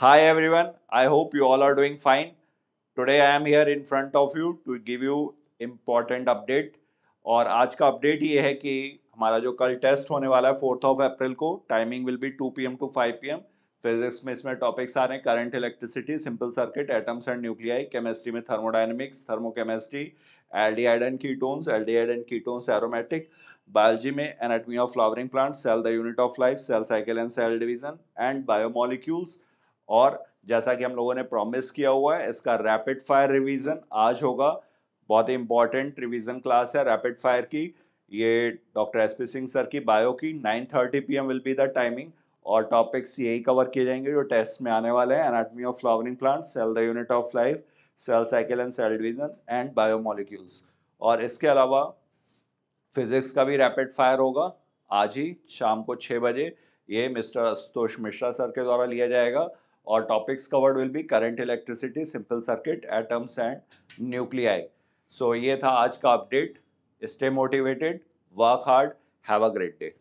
Hi everyone, I hope you all are doing fine. Today I am here in front of you to give you important update और आज का update ये है कि हमारा जो कल टेस्ट होने वाला है फोर्थ ऑफ अप्रैल को timing will be 2 PM to 5 PM physics में इसमें टॉपिक्स आ रहे हैं current electricity simple circuit atoms and nuclei chemistry में thermodynamics thermochemistry aldehyde and ketones aldehyde and ketones aromatic biology में anatomy of flowering plant cell the unit of life cell cycle and cell division and biomolecules और जैसा कि हम लोगों ने promise किया हुआ है इसका रैपिड फायर रिवीजन आज होगा बहुत ही इंपॉर्टेंट रिवीजन क्लास है रैपिड फायर की ये doctor S P Singh sir की बायो की nine thirty P M will be the timing और टॉपिक्स यही कवर किए जाएंगे जो टेस्ट में आने वाले हैं anatomy of flowering plant cell the unit of life cell cycle and cell division and biomolecules और इसके अलावा फिजिक्स का भी रैपिड फायर होगा आज ही शाम को छः बजे ये मिस्टर आशुतोष मिश्रा सर के द्वारा लिया जाएगा और topics covered will be current electricity simple circuit atoms and nuclei so ये था आज का update stay motivated work hard have a great day